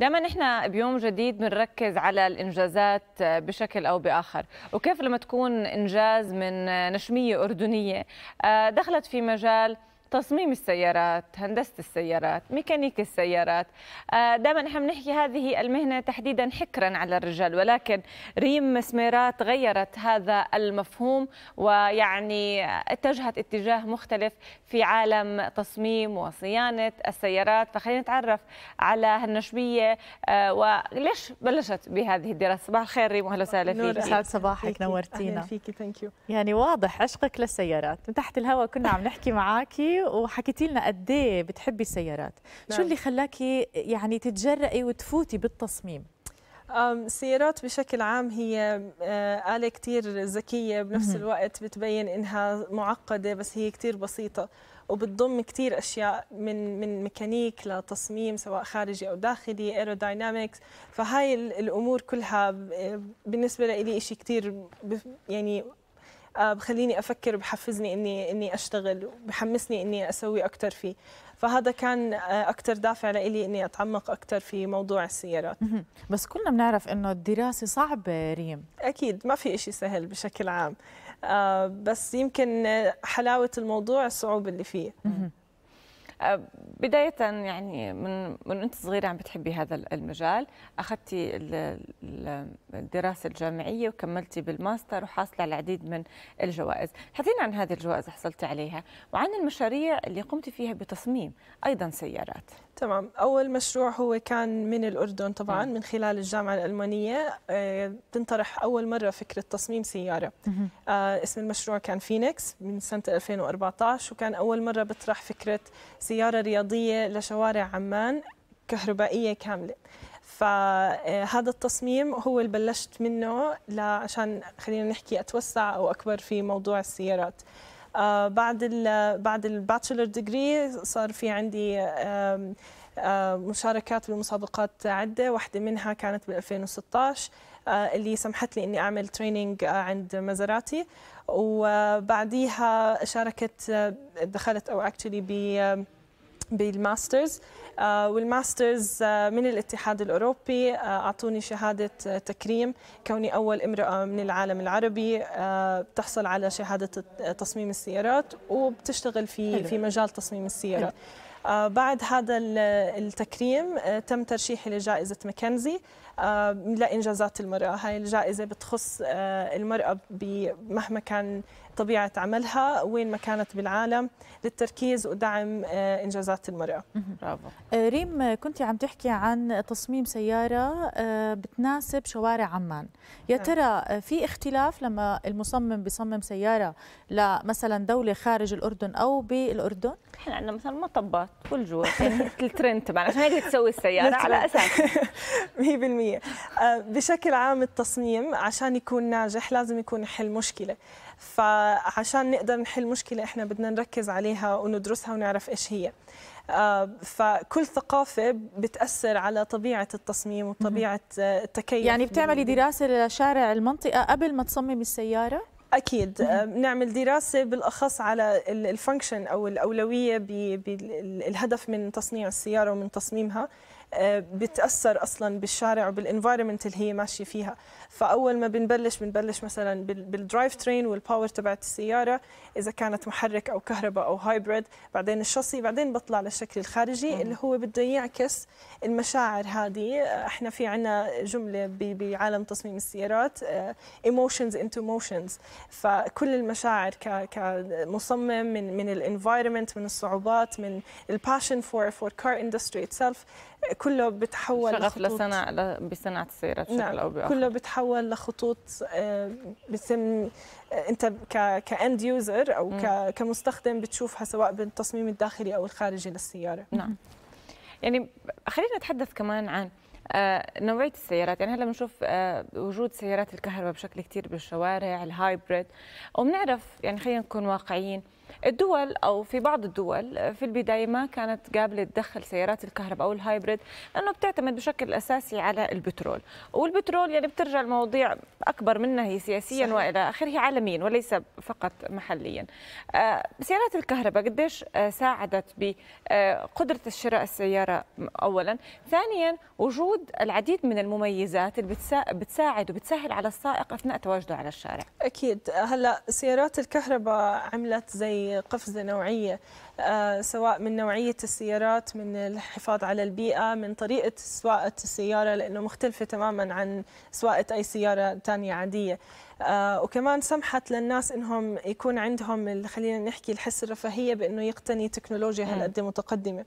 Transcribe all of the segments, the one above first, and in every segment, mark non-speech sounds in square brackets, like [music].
دائما نحن بيوم جديد بنركز على الانجازات بشكل او باخر وكيف لما تكون انجاز من نشميه اردنيه آه، دخلت في مجال تصميم السيارات هندسة السيارات ميكانيك السيارات آه، دائما نحن نحكي هذه المهنة تحديدا حكرا على الرجال ولكن ريم مسميرات غيرت هذا المفهوم ويعني اتجهت اتجاه مختلف في عالم تصميم وصيانة السيارات فخلينا نتعرف على هالنشبية آه، وليش بلشت بهذه الدراسة صباح الخير ريم وأهلا وسهلا فيك سعد صباحك نورتينا أهلا فيكي ثانك يو يعني واضح عشقك للسيارات من تحت الهواء كنا عم نحكي معاكي وحكيتي لنا قد ايه بتحبي السيارات نعم. شو اللي خلاكي يعني تتجرئي وتفوتي بالتصميم السيارات بشكل عام هي آه، آلة كتير ذكية بنفس الوقت بتبين إنها معقدة بس هي كتير بسيطة وبتضم كتير أشياء من من ميكانيك لتصميم سواء خارجي أو داخلي ايروداينامكس فهاي الأمور كلها آه، بالنسبة لي شيء كتير يعني آه، بخليني افكر بحفزني اني اني اشتغل بحمسني اني اسوي اكثر فيه فهذا كان آه، اكثر دافع لي اني اتعمق اكثر في موضوع السيارات بس كلنا بنعرف انه الدراسه صعبه ريم اكيد ما في شيء سهل بشكل عام آه، بس يمكن حلاوه الموضوع الصعوبه اللي فيه أه، بداية يعني من من أنت صغيرة عم بتحبي هذا المجال أخذتي الدراسة الجامعية وكملتي بالماستر وحاصلة على العديد من الجوائز حكينا عن هذه الجوائز حصلتي عليها وعن المشاريع اللي قمتي فيها بتصميم أيضا سيارات تمام أول مشروع هو كان من الأردن طبعا نعم. من خلال الجامعة الألمانية تنطرح آه، أول مرة فكرة تصميم سيارة آه، اسم المشروع كان فينيكس من سنة 2014 وكان أول مرة بطرح فكرة سيارة رياضية لشوارع عمان كهربائية كاملة فهذا آه، التصميم هو اللي بلشت منه عشان خلينا نحكي أتوسع أو أكبر في موضوع السيارات آه، بعد ال بعد الباتشلر ديجري صار في عندي مشاركات بمسابقات عدة واحدة منها كانت بال 2016 آه، اللي سمحت لي اني اعمل تريننج آه، عند مزراتي وبعديها شاركت دخلت او actually بالماسترز آه، والماسترز آه، من الاتحاد الاوروبي آه، اعطوني شهاده تكريم كوني اول امراه من العالم العربي بتحصل على شهاده تصميم السيارات وبتشتغل في حلو. في مجال تصميم السيارات بعد هذا التكريم تم ترشيحي لجائزه ماكنزي لانجازات المراه، هاي الجائزه بتخص آه، المراه مهما كان طبيعه عملها وين ما كانت بالعالم للتركيز ودعم آه، انجازات المراه. برافو. آه، ريم كنت عم تحكي عن تصميم سياره بتناسب شوارع عمان، يا نعم. ترى في اختلاف لما المصمم بيصمم سياره لمثلا دوله خارج الاردن او بالاردن؟ احنا عندنا مثلا مطبات والجوع يعني الترند تبعنا عشان هيك تسوي السياره [laughs] على اساس 100% [laughs] آه، بشكل عام التصميم عشان يكون ناجح لازم يكون يحل مشكله فعشان نقدر نحل مشكله احنا بدنا نركز عليها وندرسها ونعرف ايش هي آه، فكل ثقافة بتأثر على طبيعة التصميم وطبيعة آه، التكيف يعني بتعملي دراسة لشارع المنطقة قبل ما تصمم السيارة؟ اكيد بنعمل دراسه بالاخص على الفانكشن او الاولويه بالهدف من تصنيع السياره ومن تصميمها بتاثر اصلا بالشارع وبالانفايرمنت اللي هي ماشيه فيها فاول ما بنبلش بنبلش مثلا بالدرايف ترين والباور تبعت السياره اذا كانت محرك او كهرباء او هايبريد بعدين الشاصي بعدين بطلع للشكل الخارجي مم. اللي هو بده يعكس المشاعر هذه احنا في عنا جمله بعالم تصميم السيارات ايموشنز انتو موشنز فكل المشاعر كمصمم من من الانفايرمنت من الصعوبات من الباشن فور فور كار اندستري اتسلف كله بتحول شغف لخطوط لصنع بصناعه السيارات بشكل نعم. او باخر كله بتحول لخطوط آه، بسم آه، انت كاند يوزر او م. كمستخدم بتشوفها سواء بالتصميم الداخلي او الخارجي للسياره نعم يعني خلينا نتحدث كمان عن آه، نوعيه السيارات يعني هلا بنشوف وجود سيارات الكهرباء بشكل كثير بالشوارع الهايبريد وبنعرف يعني خلينا نكون واقعيين الدول او في بعض الدول في البدايه ما كانت قابله تدخل سيارات الكهرباء او الهايبريد لانه بتعتمد بشكل اساسي على البترول، والبترول يعني بترجع المواضيع اكبر منها هي سياسيا صحيح. والى اخره عالميا وليس فقط محليا. آه، سيارات الكهرباء قديش آه، ساعدت بقدره آه، الشراء السياره اولا، ثانيا وجود العديد من المميزات اللي بتساعد وبتسهل على السائق اثناء تواجده على الشارع. اكيد هلا سيارات الكهرباء عملت زي بقفزة نوعية آه، سواء من نوعية السيارات من الحفاظ على البيئة من طريقة سواقة السيارة لأنه مختلفة تماما عن سواقة أي سيارة ثانيه عادية آه، وكمان سمحت للناس انهم يكون عندهم خلينا نحكي الحس الرفاهيه بانه يقتني تكنولوجيا هالقد متقدمه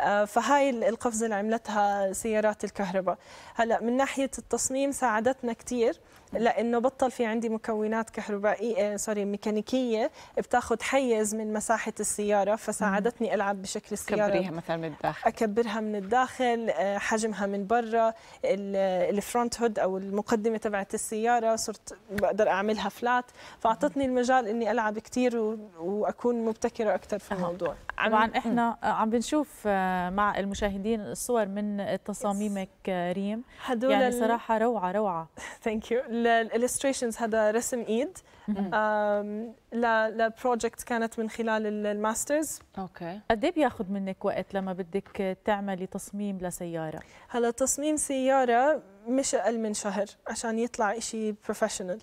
آه، فهاي القفزه اللي عملتها سيارات الكهرباء هلا من ناحيه التصميم ساعدتنا كثير لانه بطل في عندي مكونات كهربائيه آه، سوري ميكانيكيه بتاخذ حيز من مساحه السياره فساعدتني العب بشكل السياره كبريها مثلا من الداخل اكبرها من الداخل آه، حجمها من برا الفرونت هود او المقدمه تبعت السياره صرت بقدر اعملها فلات فاعطتني المجال اني العب كثير واكون مبتكره اكثر في الموضوع طبعا احنا آه، عم بنشوف آه، مع المشاهدين الصور من تصاميمك ريم هدول يعني صراحه روعه روعه ثانك يو الالستريشنز هذا رسم ايد لبروجكت كانت من خلال الماسترز اوكي قد ايه بياخذ منك وقت لما بدك تعملي تصميم لسياره هلا تصميم سياره مش اقل من شهر عشان يطلع شيء بروفيشنال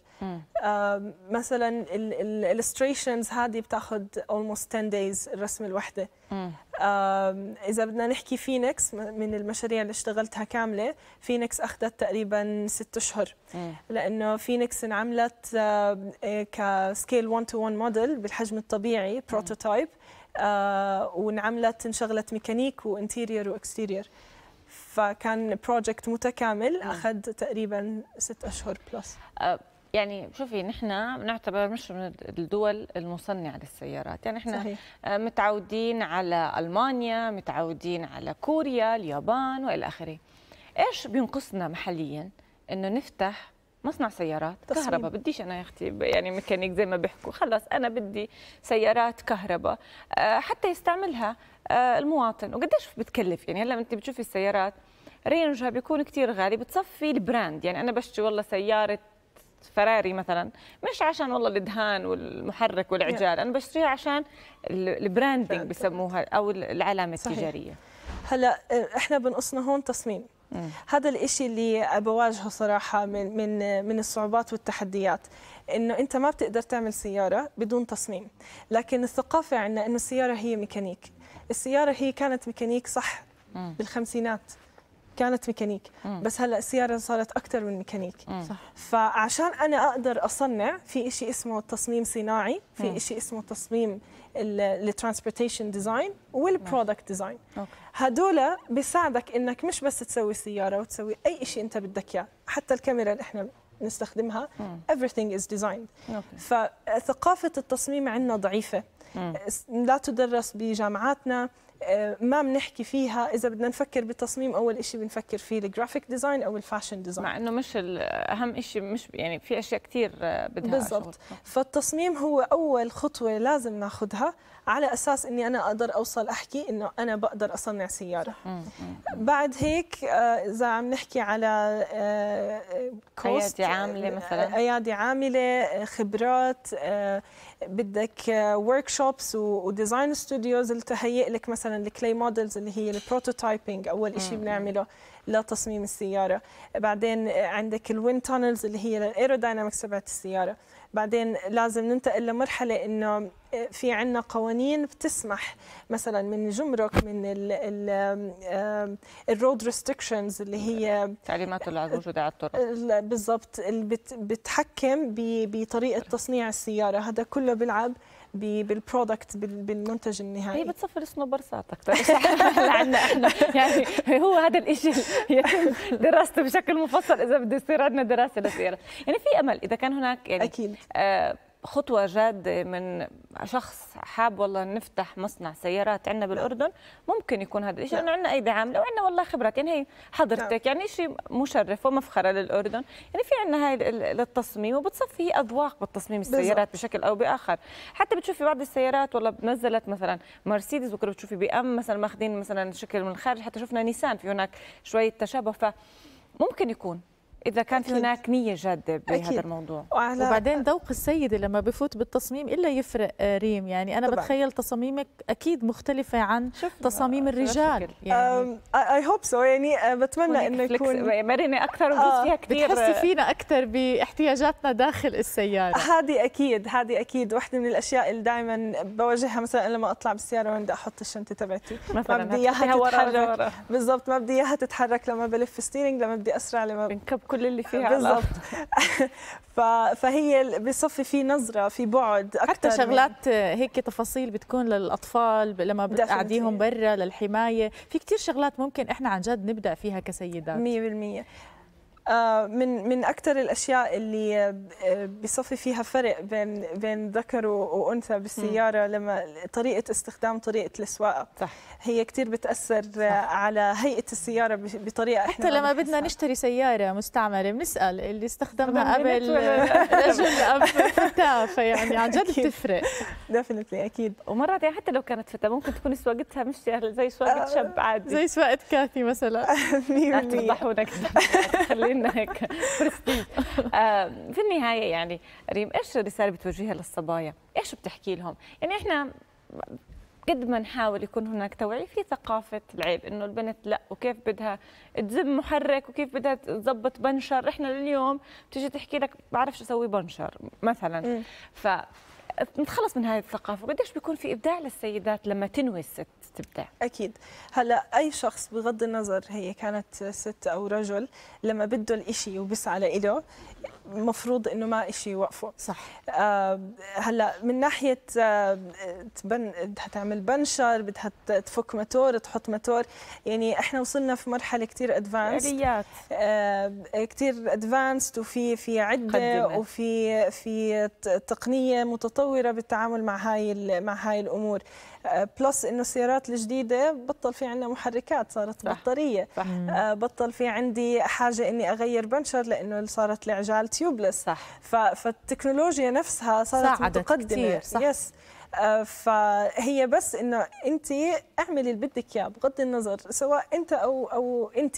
آه مثلا الالستريشنز هذه بتاخذ اولموست 10 دايز الرسم الوحده آه اذا بدنا نحكي فينيكس من المشاريع اللي اشتغلتها كامله فينيكس اخذت تقريبا 6 اشهر لانه فينيكس انعملت آه كسكيل 1 تو 1 موديل بالحجم الطبيعي بروتوتايب آه وانعملت انشغلت ميكانيك وانتيرير واكستيرير فكان بروجكت متكامل نعم. اخذ تقريبا ست اشهر بلس أه، يعني شوفي نحن بنعتبر مش من الدول المصنعه للسيارات يعني احنا صحيح. أه، متعودين على المانيا متعودين على كوريا اليابان والى اخره ايش بينقصنا محليا انه نفتح مصنع سيارات كهرباء بديش انا يا اختي يعني ميكانيك زي ما بيحكوا خلص انا بدي سيارات كهرباء أه، حتى يستعملها المواطن وقديش بتكلف يعني هلا انت بتشوفي السيارات رينجها بيكون كثير غالي بتصفي البراند يعني انا بشتري والله سياره فراري مثلا مش عشان والله الدهان والمحرك والعجال انا بشتريها عشان البراندنج بسموها او العلامه صحيح. التجاريه هلا آه، احنا بنقصنا هون تصميم مم. هذا الإشي اللي بواجهه صراحة من من آه، من الصعوبات والتحديات إنه أنت ما بتقدر تعمل سيارة بدون تصميم لكن الثقافة عندنا إنه السيارة هي ميكانيك السيارة هي كانت ميكانيك صح بالخمسينات كانت ميكانيك مم. بس هلا السياره صارت اكثر من ميكانيك صح. فعشان انا اقدر اصنع في شيء اسمه التصميم صناعي في شيء اسمه التصميم الترانسبورتيشن ديزاين والبرودكت ديزاين هدول بيساعدك انك مش بس تسوي سياره وتسوي اي شيء انت بدك اياه حتى الكاميرا اللي احنا نستخدمها مم. everything is designed فثقافة التصميم عندنا ضعيفة مم. لا تدرس بجامعاتنا آه، ما بنحكي فيها اذا بدنا نفكر بالتصميم اول شيء بنفكر فيه الجرافيك ديزاين او الفاشن ديزاين مع انه مش اهم شيء مش يعني في اشياء كثير آه، بدها بالضبط فالتصميم هو اول خطوه لازم ناخذها على اساس اني انا اقدر اوصل احكي انه انا بقدر اصنع سياره بعد هيك آه، اذا عم نحكي على كوست آه، ايادي عامله مثلا ايادي آه، عامله خبرات بدك ورك شوبس وديزاين ستوديوز لتهيئ لك مثلا الكلي مودلز اللي هي البروتوتايبنج اول شيء بنعمله لتصميم السياره بعدين عندك الوين تانلز اللي هي الايروداينامكس تبعت السياره بعدين لازم ننتقل لمرحله انه في عنا قوانين بتسمح مثلا من الجمرك من الرود ريستريكشنز اللي هي تعليمات الموجوده على الطرق بالضبط بتحكم بطريقه تصنيع السياره هذا كله بيلعب بالبرودكت بالمنتج النهائي هي بتصفي الصنوبر اكثر عندنا احنا يعني هو هذا الشيء دراسته بشكل مفصل اذا بده يصير عندنا دراسه لسيرة يعني في امل اذا كان هناك يعني اكيد آه خطوة جادة من شخص حاب والله نفتح مصنع سيارات عندنا نعم. بالأردن ممكن يكون هذا الشيء نعم. لأنه عندنا أيدي عاملة وعندنا والله خبرات يعني هي حضرتك نعم. يعني شيء مشرف ومفخرة للأردن يعني في عندنا هاي للتصميم وبتصفي هي أذواق بالتصميم السيارات بشكل أو بآخر حتى بتشوفي بعض السيارات والله نزلت مثلا مرسيدس بكره بتشوفي بي أم مثلا ماخذين مثلا شكل من الخارج حتى شفنا نيسان في هناك شوية تشابه فممكن يكون اذا كان في هناك نيه جاده بهذا الموضوع الموضوع وبعدين ذوق السيدة لما بفوت بالتصميم الا يفرق آه، ريم يعني انا طبعًا. بتخيل تصاميمك اكيد مختلفه عن تصاميم الرجال يعني اي هوب سو يعني آه، بتمنى انه يكون مرنه اكثر وبدوس آه. فيها كثير بتحسي فينا اكثر باحتياجاتنا داخل السياره هذه اكيد هذه اكيد وحده من الاشياء اللي دائما بواجهها مثلا لما اطلع بالسياره وين بدي احط الشنطه تبعتي ما بدي اياها تتحرك بالضبط ما بدي اياها تتحرك لما بلف ستيرنج لما بدي اسرع لما بنكب كل كل اللي فيها بالضبط [laughs] فهي بصفي في نظره في بعد اكثر حتى شغلات هيك تفاصيل بتكون للاطفال لما بتقعديهم برا للحمايه في كثير شغلات ممكن احنا عن جد نبدا فيها كسيدات 100% آه، من من اكثر الاشياء اللي آه، بصفي فيها فرق بين بين ذكر وانثى بالسياره لما طريقه استخدام طريقه السواقه صح. هي كثير بتاثر صح. على هيئه السياره بطريقه حتى لما بدنا نشتري سياره مستعمله بنسال اللي استخدمها قبل رجل اب [laughs] فتاه فيعني عن جد بتفرق ديفنتلي اكيد ومرات يعني حتى لو كانت فتاه ممكن تكون سواقتها مش يعني زي سواقه آه، شاب عادي زي سواقه كاثي مثلا [laughs] لا تفضحونا خلينا كلنا هيك برستيج آه، في النهايه يعني ريم ايش الرساله بتوجهها للصبايا؟ ايش بتحكي لهم؟ يعني احنا قد ما نحاول يكون هناك توعي في ثقافة العيب إنه البنت لا وكيف بدها تزم محرك وكيف بدها تظبط بنشر إحنا لليوم بتيجي تحكي لك بعرفش أسوي بنشر مثلا ف نتخلص من هذه الثقافه وقديش بيكون في ابداع للسيدات لما تنوي الست تبدع اكيد هلا اي شخص بغض النظر هي كانت ست او رجل لما بده الإشي وبسعى له مفروض انه ما شيء يوقفه صح آه هلا من ناحيه آه تبن بدها تعمل بنشر بدها تفك ماتور تحط ماتور يعني احنا وصلنا في مرحله كثير ادفانس اليات آه كثير ادفانس وفي في عده قدمت. وفي في تقنيه متطوره بالتعامل مع هاي مع هاي الامور بلس انه السيارات الجديده بطل في عندنا محركات صارت صح. بطاريه صح. آه، بطل في عندي حاجه اني اغير بنشر لانه صارت العجال تيوبلس صح فالتكنولوجيا نفسها صارت متقدمه كتير. صح. يس آه، فهي بس انه انت اعملي اللي بدك اياه بغض النظر سواء انت او او انت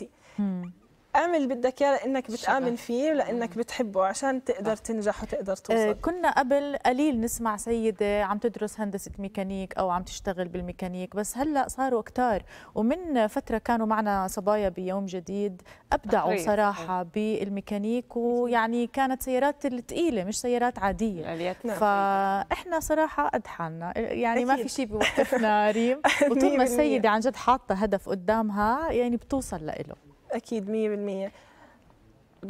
اعمل اللي بدك اياه لانك بتامن فيه ولانك بتحبه عشان تقدر آه. تنجح وتقدر آه، توصل كنا قبل قليل نسمع سيده عم تدرس هندسه ميكانيك او عم تشتغل بالميكانيك بس هلا صاروا كتار ومن فتره كانوا معنا صبايا بيوم جديد ابدعوا صراحه بالميكانيك ويعني كانت سيارات الثقيله مش سيارات عاديه نعم. فاحنا صراحه قد حالنا يعني ما في شيء بيوقفنا ريم [laughs] وطول ما السيده عن جد حاطه هدف قدامها يعني بتوصل له اكيد 100% [laughs]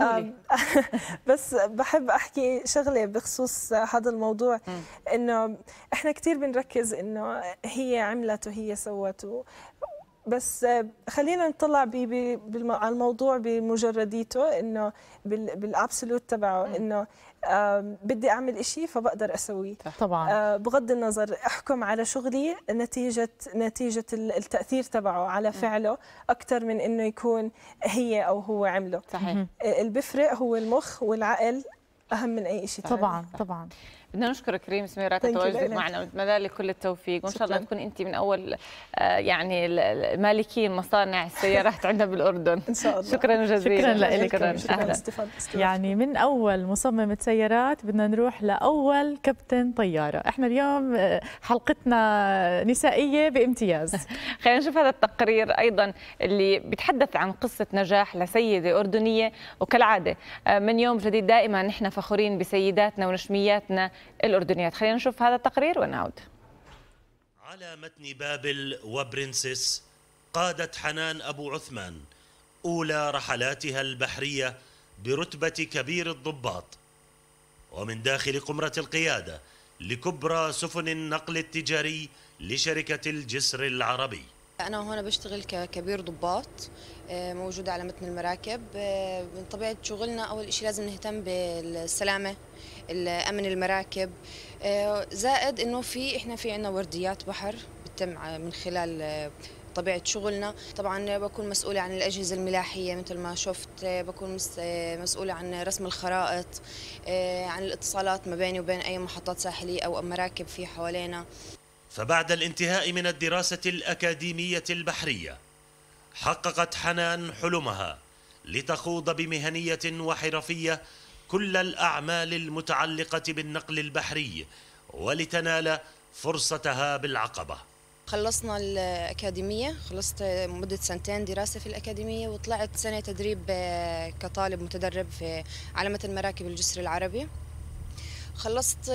بس بحب احكي شغله بخصوص هذا الموضوع انه احنا كثير بنركز انه هي عملت وهي سوت بس خلينا نطلع بي بي على الموضوع بمجرديته انه بالابسولوت تبعه انه بدي اعمل شيء فبقدر اسويه طبعا آه، بغض النظر احكم على شغلي نتيجه نتيجه التاثير تبعه على فعله اكثر من انه يكون هي او هو عمله صحيح اللي بيفرق هو المخ والعقل اهم من اي شيء طبعا طبعا بدنا نشكرك ريم سميرة تواجدك معنا ونتمنى لك كل التوفيق وان شاء الله تكون انت من اول آه، يعني مالكين مصانع السيارات عندنا بالاردن ان شاء الله شكرا جزيلا شكرا لك شكرا, شكرا. يعني من اول مصممة سيارات بدنا نروح لاول كابتن طيارة احنا اليوم آه، حلقتنا نسائية بامتياز [laughs] خلينا نشوف هذا التقرير ايضا اللي بيتحدث عن قصة نجاح لسيدة اردنية وكالعادة آه، من يوم جديد دائما نحن فخورين بسيداتنا ونشمياتنا الأردنيات خلينا نشوف هذا التقرير ونعود على متن بابل وبرنسس قادت حنان أبو عثمان أولى رحلاتها البحرية برتبة كبير الضباط ومن داخل قمرة القيادة لكبرى سفن النقل التجاري لشركة الجسر العربي أنا هون بشتغل ككبير ضباط آه، موجودة على متن المراكب آه، من طبيعة شغلنا أول شيء لازم نهتم بالسلامة الأمن المراكب آه، زائد إنه في إحنا في عنا ورديات بحر بتتم من خلال طبيعة شغلنا طبعا بكون مسؤولة عن الأجهزة الملاحية مثل ما شفت بكون مسؤولة عن رسم الخرائط عن الاتصالات ما بيني وبين أي محطات ساحلية أو مراكب في حوالينا فبعد الانتهاء من الدراسة الأكاديمية البحرية حققت حنان حلمها لتخوض بمهنية وحرفية كل الأعمال المتعلقة بالنقل البحري ولتنال فرصتها بالعقبة خلصنا الأكاديمية خلصت مدة سنتين دراسة في الأكاديمية وطلعت سنة تدريب آه، كطالب متدرب في علامة المراكب الجسر العربي خلصت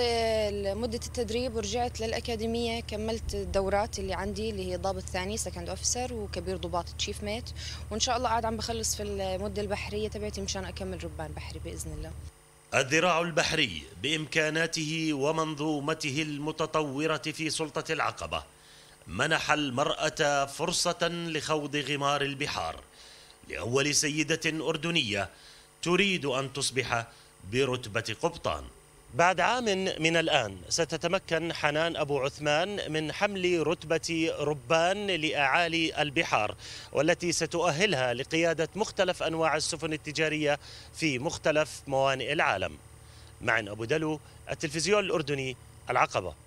مدة التدريب ورجعت للأكاديمية كملت الدورات اللي عندي اللي هي ضابط ثاني سكند أوفيسر وكبير ضباط تشيف ميت وإن شاء الله قاعد عم بخلص في المدة البحرية تبعتي مشان أكمل ربان بحري بإذن الله الذراع البحري بإمكاناته ومنظومته المتطورة في سلطة العقبة منح المرأة فرصة لخوض غمار البحار لأول سيدة أردنية تريد أن تصبح برتبة قبطان بعد عام من الآن ستتمكن حنان أبو عثمان من حمل رتبة ربان لأعالي البحار والتي ستؤهلها لقيادة مختلف أنواع السفن التجارية في مختلف موانئ العالم مع أبو دلو التلفزيون الأردني العقبة